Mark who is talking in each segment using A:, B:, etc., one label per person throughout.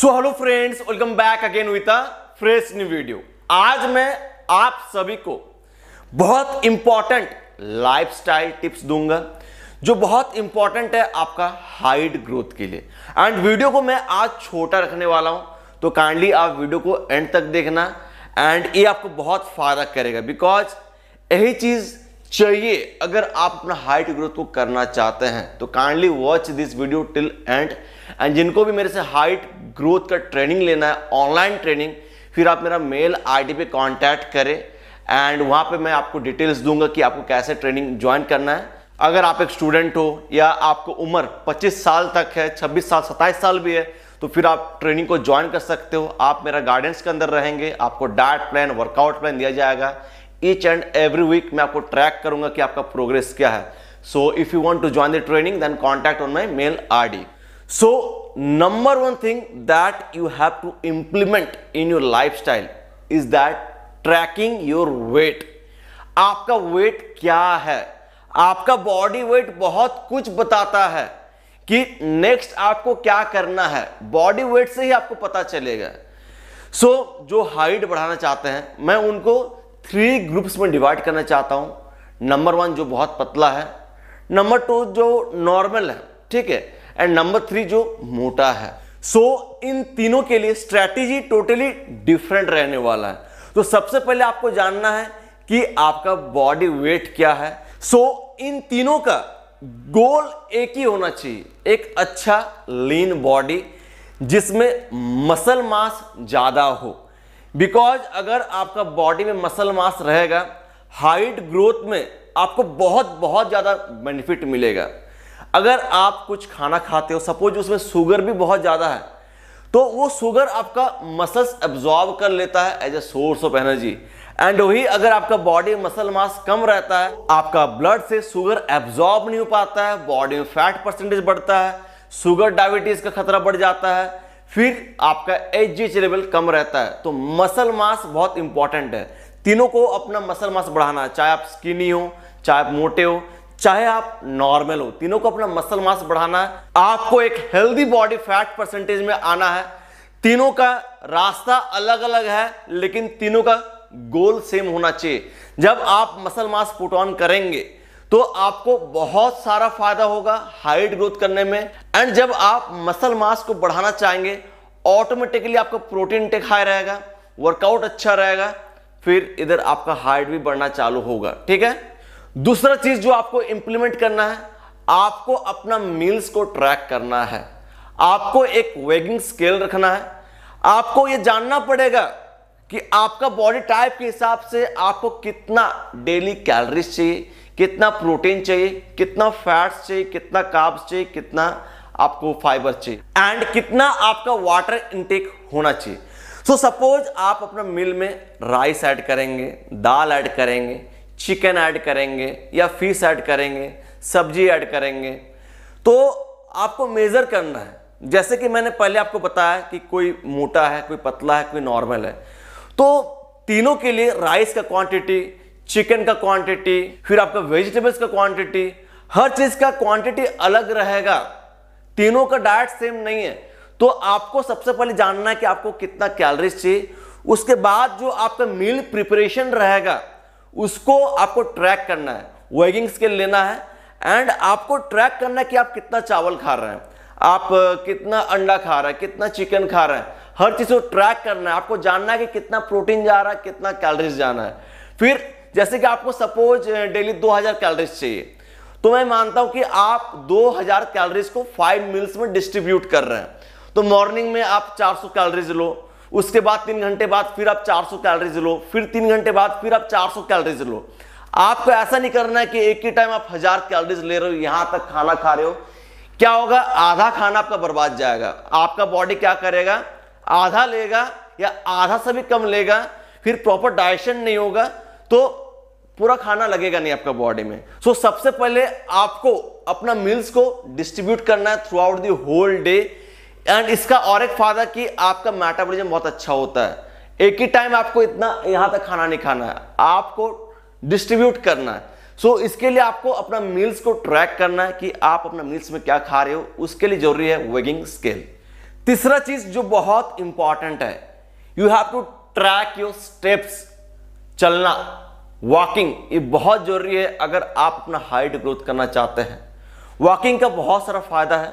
A: So hello friends welcome back again with a fresh new video आज मैं आप सभी को बहुत इंपॉर्टेंट लाइफस्टाइल टिप्स दूंगा जो बहुत इंपॉर्टेंट है आपका हाइट ग्रोथ के लिए एंड वीडियो को मैं आज छोटा रखने वाला हूं तो काइंडली आप वीडियो को एंड तक देखना एंड ये आपको बहुत फायदा करेगा बिकॉज यही चीज चाहिए अगर आप अपना हाइट ग्रोथ को करना चाहते हैं तो kindly watch this video till end end जिनको भी मेरे से हाइट ग्रोथ का ट्रेनिंग लेना है ऑनलाइन ट्रेनिंग फिर आप मेरा मेल आईडी पे कांटेक्ट करें एंड वहाँ पे मैं आपको डिटेल्स दूंगा कि आपको कैसे ट्रेनिंग ज्वाइन करना है अगर आप एक स्टूडेंट हो या आपको उम्र 25 साल तक है 26 साल 27 साल भी है तो फिर आप ट्रेनिंग को ज्वाइन कर सकते हो आप मेरा गाइडेंस के अंदर रहेंगे आपको डाइट प्लान वर्कआउट प्लान दिया जाएगा ईच एंड एवरी वीक मैं आपको ट्रैक करूंगा कि आपका प्रोग्रेस क्या है so if you want to join the training then contact on my mail I D So, number one thing that you have to implement in your lifestyle is that tracking your weight. आपका weight क्या है आपका body weight बहुत कुछ बताता है कि next आपको क्या करना है body weight से ही आपको पता चलेगा सो so, जो हाइट बढ़ाना चाहते हैं मैं उनको थ्री ग्रुप्स में डिवाइड करना चाहता हूँ नंबर वन जो बहुत पतला है नंबर टू जो नॉर्मल है ठीक है एंड नंबर थ्री जो मोटा है सो so, इन तीनों के लिए स्ट्रैटेजी टोटली डिफरेंट रहने वाला है तो सबसे पहले आपको जानना है कि आपका बॉडी वेट क्या है सो so, इन तीनों का गोल एक ही होना चाहिए एक अच्छा लीन बॉडी जिसमें मसल मास ज़्यादा हो बिकॉज अगर आपका बॉडी में मसल मास रहेगा हाइट ग्रोथ में आपको बहुत बहुत ज़्यादा बेनिफिट मिलेगा अगर आप कुछ खाना खाते हो सपोज उसमें शुगर भी बहुत ज़्यादा है तो वो शुगर आपका मसल्स एब्जॉर्ब कर लेता है as a source of energy and वही अगर आपका बॉडी मसल मास कम रहता है आपका ब्लड से शुगर एब्जॉर्ब नहीं हो पाता है बॉडी में फैट परसेंटेज बढ़ता है शुगर डायबिटीज का खतरा बढ़ जाता है फिर आपका एच लेवल कम रहता है तो मसल मास बहुत इंपॉर्टेंट है तीनों को अपना मसल मास बढ़ाना है चाहे आप स्किनी हो चाहे आप मोटे हो चाहे आप नॉर्मल हो तीनों को अपना मसल मास बढ़ाना है आपको एक हेल्दी बॉडी फैट परसेंटेज में आना है तीनों का रास्ता अलग अलग है लेकिन तीनों का गोल सेम होना चाहिए जब आप मसल मास पुट ऑन करेंगे तो आपको बहुत सारा फायदा होगा हाइट ग्रोथ करने में एंड जब आप मसल मास को बढ़ाना चाहेंगे ऑटोमेटिकली आपका प्रोटीन टेक हाई रहेगा वर्कआउट अच्छा रहेगा फिर इधर आपका हाइट भी बढ़ना चालू होगा ठीक है दूसरा चीज जो आपको इंप्लीमेंट करना है आपको अपना मील्स को ट्रैक करना है आपको एक वेगिंग स्केल रखना है आपको यह जानना पड़ेगा कि आपका बॉडी टाइप के हिसाब से आपको कितना डेली कैलोरीज चाहिए कितना प्रोटीन चाहिए कितना फैट्स चाहिए कितना कार्ब्स चाहिए कितना आपको फाइबर चाहिए एंड कितना आपका वाटर इनटेक होना चाहिए सो so, सपोज आप अपना मील में राइस ऐड करेंगे दाल ऐड करेंगे चिकन ऐड करेंगे या फिश ऐड करेंगे सब्जी ऐड करेंगे तो आपको मेज़र करना है जैसे कि मैंने पहले आपको बताया कि कोई मोटा है कोई पतला है कोई नॉर्मल है तो तीनों के लिए राइस का क्वांटिटी चिकन का क्वांटिटी फिर आपका वेजिटेबल्स का क्वांटिटी हर चीज़ का क्वांटिटी अलग रहेगा तीनों का डाइट सेम नहीं है तो आपको सबसे पहले जानना है कि आपको कितना कैलरीज चाहिए उसके बाद जो आपका मील प्रिपरेशन रहेगा उसको आपको ट्रैक करना है वेगिंग स्केल लेना है एंड आपको ट्रैक करना है कि आप कितना चावल खा रहे हैं आप कितना अंडा खा रहे हैं कितना चिकन खा रहे हैं हर चीज़ को ट्रैक करना है आपको जानना है कि कितना प्रोटीन जा रहा है कितना कैलोरीज जाना है फिर जैसे कि आपको सपोज डेली 2000 कैलोरीज चाहिए तो मैं मानता हूं कि आप 2000 कैलोरीज को फाइव मील्स में डिस्ट्रीब्यूट कर रहे हैं तो मॉर्निंग में आप 400 कैलोरीज लो उसके बाद तीन घंटे बाद फिर आप 400 कैलोरीज लो फिर तीन घंटे बाद फिर आप 400 कैलोरीज लो आपको ऐसा नहीं करना है कि एक ही टाइम आप हजार कैलोरीज ले रहे हो यहां तक खाना खा रहे हो क्या होगा आधा खाना आपका बर्बाद जाएगा आपका बॉडी क्या करेगा आधा लेगा या आधा से भी कम लेगा फिर प्रॉपर डाइजेशन नहीं होगा तो पूरा खाना लगेगा नहीं आपका बॉडी में सो so, सबसे पहले आपको अपना मील्स को डिस्ट्रीब्यूट करना है throughout the whole day and इसका और एक फायदा कि आपका मेटाबॉलिज्म बहुत अच्छा होता है एक ही टाइम आपको इतना यहां तक खाना नहीं खाना है आपको डिस्ट्रीब्यूट करना है सो so, इसके लिए आपको अपना मील्स को ट्रैक करना है कि आप अपना मील्स में क्या खा रहे हो उसके लिए जरूरी है वेगिंग स्केल तीसरा चीज जो बहुत इंपॉर्टेंट है you have to track your steps चलना वॉकिंग ये बहुत जरूरी है अगर आप अपना हाइट ग्रोथ करना चाहते हैं वॉकिंग का बहुत सारा फायदा है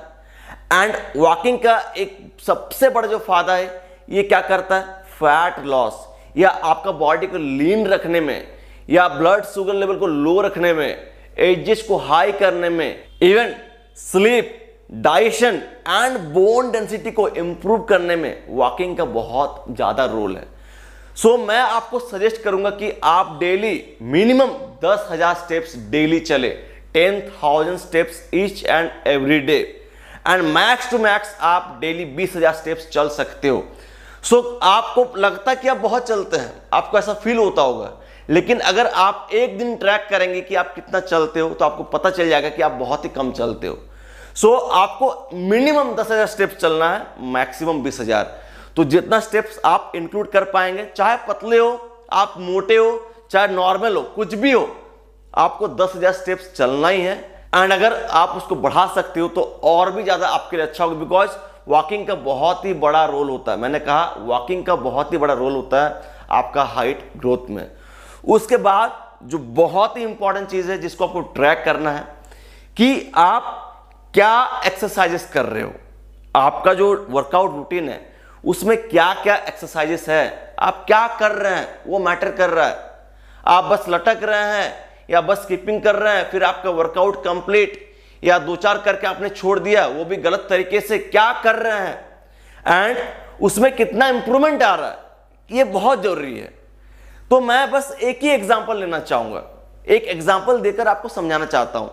A: एंड वॉकिंग का एक सबसे बड़ा जो फायदा है ये क्या करता है फैट लॉस या आपका बॉडी को लीन रखने में या ब्लड शुगर लेवल को लो रखने में एजिस को हाई करने में इवन स्लीप डाइशन एंड बोन डेंसिटी को इम्प्रूव करने में वॉकिंग का बहुत ज़्यादा रोल है सो so, मैं आपको सजेस्ट करूंगा कि आप डेली मिनिमम दस हजार स्टेप्स डेली चले ten thousand steps each and every day and max to max आप डेली बीस हजार स्टेप्स चल सकते हो सो so, आपको लगता कि आप बहुत चलते हैं आपको ऐसा फील होता होगा लेकिन अगर आप एक दिन ट्रैक करेंगे कि आप कितना चलते हो तो आपको पता चल जाएगा कि आप बहुत ही कम चलते हो सो so, आपको मिनिमम दस हजार स्टेप्स चलना है मैक्सिमम बीस हजार तो जितना स्टेप्स आप इंक्लूड कर पाएंगे चाहे पतले हो आप मोटे हो चाहे नॉर्मल हो कुछ भी हो आपको दस हजार स्टेप्स चलना ही है एंड अगर आप उसको बढ़ा सकते हो तो और भी ज़्यादा आपके लिए अच्छा होगा बिकॉज वॉकिंग का बहुत ही बड़ा रोल होता है मैंने कहा वॉकिंग का बहुत ही बड़ा रोल होता है आपका हाइट ग्रोथ में उसके बाद जो बहुत ही इंपॉर्टेंट चीज़ है जिसको आपको ट्रैक करना है कि आप क्या एक्सरसाइजेस कर रहे हो आपका जो वर्कआउट रूटीन है उसमें क्या क्या एक्सरसाइजेस है आप क्या कर रहे हैं वो मैटर कर रहा है आप बस लटक रहे हैं या बस स्कीपिंग कर रहे हैं फिर आपका वर्कआउट कंप्लीट या दो चार करके आपने छोड़ दिया वो भी गलत तरीके से क्या कर रहे हैं एंड उसमें कितना इंप्रूवमेंट आ रहा है ये बहुत जरूरी है तो मैं बस एक ही एग्जाम्पल लेना चाहूंगा एक एग्जाम्पल देकर आपको समझाना चाहता हूं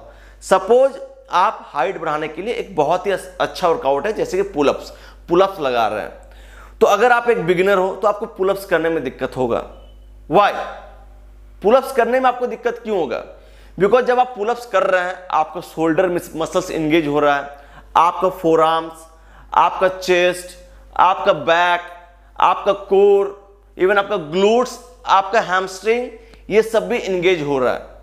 A: सपोज आप हाइट बढ़ाने के लिए एक बहुत ही अच्छा वर्कआउट है जैसे कि पुलअप्स पुलअप्स लगा रहे हैं तो अगर आप एक बिगिनर हो तो आपको पुलअप्स करने में दिक्कत होगा वाई पुलअप्स करने में आपको दिक्कत क्यों होगा बिकॉज जब आप पुलअप्स कर रहे हैं आपका शोल्डर मसल्स इंगेज हो रहा है आपका फोर आर्म्स आपका चेस्ट आपका बैक आपका कोर इवन आपका ग्लूट्स आपका हैमस्ट्रिंग ये सब भी इंगेज हो रहा है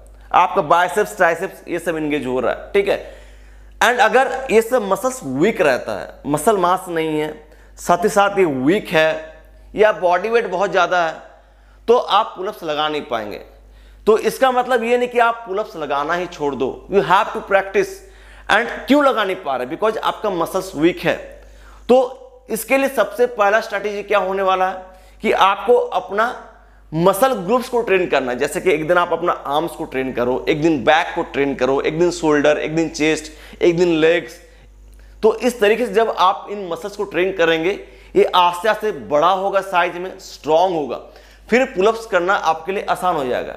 A: आपका बाइसेप्स ट्राइसेप्स ये सब इंगेज हो रहा है ठीक है एंड अगर ये सब मसल्स वीक रहता है मसल मास नहीं है साथ ही साथ ये वीक है या बॉडी वेट बहुत ज़्यादा है तो आप पुलअप्स लगा नहीं पाएंगे तो इसका मतलब ये नहीं कि आप पुलअप्स लगाना ही छोड़ दो you have to practice and क्यों लगा नहीं पा रहे बिकॉज आपका मसल्स वीक है तो इसके लिए सबसे पहला स्ट्रैटेजी क्या होने वाला है कि आपको अपना मसल ग्रुप्स को ट्रेन करना है जैसे कि एक दिन आप अपना आर्म्स को ट्रेन करो एक दिन बैक को ट्रेन करो एक दिन शोल्डर एक दिन चेस्ट एक दिन लेग्स तो इस तरीके से जब आप इन मसल्स को ट्रेन करेंगे ये आस्ते आस्ते बड़ा होगा साइज में स्ट्रांग होगा फिर पुलअप्स करना आपके लिए आसान हो जाएगा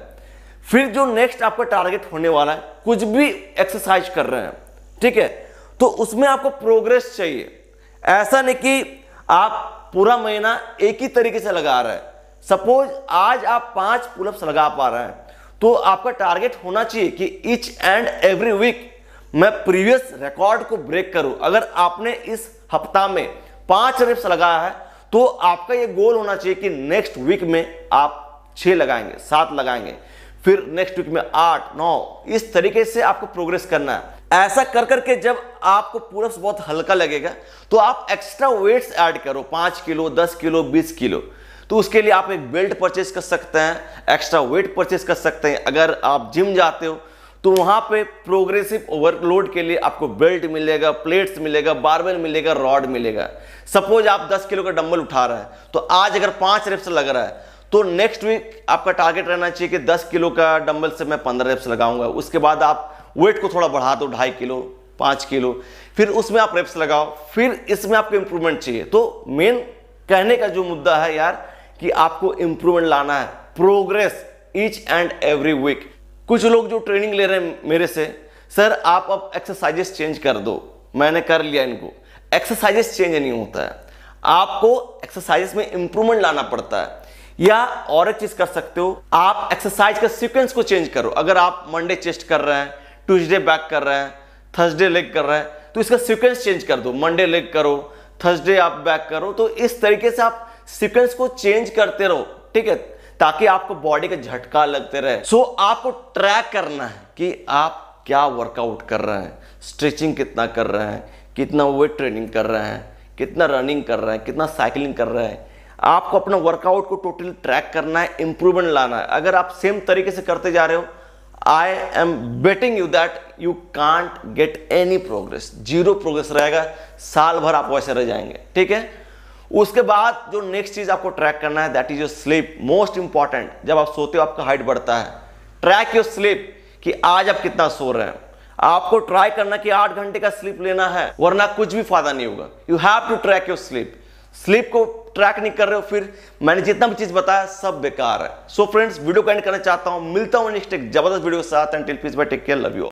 A: फिर जो नेक्स्ट आपका टारगेट होने वाला है कुछ भी एक्सरसाइज कर रहे हैं ठीक है तो उसमें आपको प्रोग्रेस चाहिए ऐसा नहीं कि आप पूरा महीना एक ही तरीके से लगा रहे हैं सपोज आज आप पांच पुलअप्स लगा पा रहे हैं तो आपका टारगेट होना चाहिए कि इच एंड एवरी वीक मैं प्रीवियस रिकॉर्ड को ब्रेक करूं अगर आपने इस हफ्ता में पांच रिप्स लगाया है तो आपका ये गोल होना चाहिए कि नेक्स्ट वीक में आप छः लगाएंगे सात लगाएंगे फिर नेक्स्ट वीक में आठ नौ इस तरीके से आपको प्रोग्रेस करना है ऐसा कर करके जब आपको पूरा बहुत हल्का लगेगा तो आप एक्स्ट्रा वेट्स ऐड करो पाँच किलो दस किलो बीस किलो तो उसके लिए आप एक बेल्ट परचेज कर सकते हैं एक्स्ट्रा वेट परचेज कर सकते हैं अगर आप जिम जाते हो तो वहां पे प्रोग्रेसिव ओवरलोड के लिए आपको बेल्ट मिलेगा प्लेट्स मिलेगा बारबेल मिलेगा रॉड मिलेगा सपोज आप 10 किलो का डंबल उठा रहे हैं तो आज अगर पांच रेप्स लग रहा है तो नेक्स्ट वीक आपका टारगेट रहना चाहिए कि 10 किलो का डंबल से मैं 15 रेप्स लगाऊंगा उसके बाद आप वेट को थोड़ा बढ़ा दो ढाई किलो पांच किलो फिर उसमें आप रेप्स लगाओ फिर इसमें आपको इंप्रूवमेंट चाहिए तो मेन कहने का जो मुद्दा है यार कि आपको इंप्रूवमेंट लाना है progress each and every week कुछ लोग जो ट्रेनिंग ले रहे हैं मेरे से सर आप अब एक्सरसाइजेस चेंज कर दो मैंने कर लिया इनको एक्सरसाइजेस चेंज नहीं होता है आपको एक्सरसाइजेस में इंप्रूवमेंट लाना पड़ता है या और एक चीज कर सकते हो आप एक्सरसाइज का सीक्वेंस को चेंज करो अगर आप मंडे चेस्ट कर रहे हैं ट्यूजडे बैक कर रहे हैं थर्सडे लेग कर रहे हैं तो इसका सीक्वेंस चेंज कर दो मंडे लेग करो थर्सडे आप बैक करो तो इस तरीके से आप सीक्वेंस को चेंज करते रहो ठीक है ताकि आपको बॉडी का झटका लगते रहे सो so, आपको ट्रैक करना है कि आप क्या वर्कआउट कर रहे हैं स्ट्रेचिंग कितना कर रहे हैं कितना वेट ट्रेनिंग कर रहे हैं कितना रनिंग कर रहे हैं कितना साइकिलिंग कर रहे हैं आपको अपना वर्कआउट को टोटली ट्रैक करना है इंप्रूवमेंट लाना है अगर आप सेम तरीके से करते जा रहे हो I am betting you that you can't get any progress zero progress रहेगा साल भर आप वैसे रह जाएंगे ठीक है उसके बाद जो नेक्स्ट चीज आपको ट्रैक करना है that is your sleep most important जब आप सोते हो आपका हाइट बढ़ता है ट्रैक योर स्लीप कि आज आप कितना सो रहे हैं आपको ट्राई करना कि आठ घंटे का स्लीप लेना है वरना कुछ भी फायदा नहीं होगा you have to track your sleep sleep को ट्रैक नहीं कर रहे हो फिर मैंने जितना भी चीज बताया सब बेकार है सो फ्रेंड्स वीडियो को एंड करना चाहता हूं मिलता हूं नेक्स्ट एक जबरदस्त वीडियो के साथ end till please bye take care love you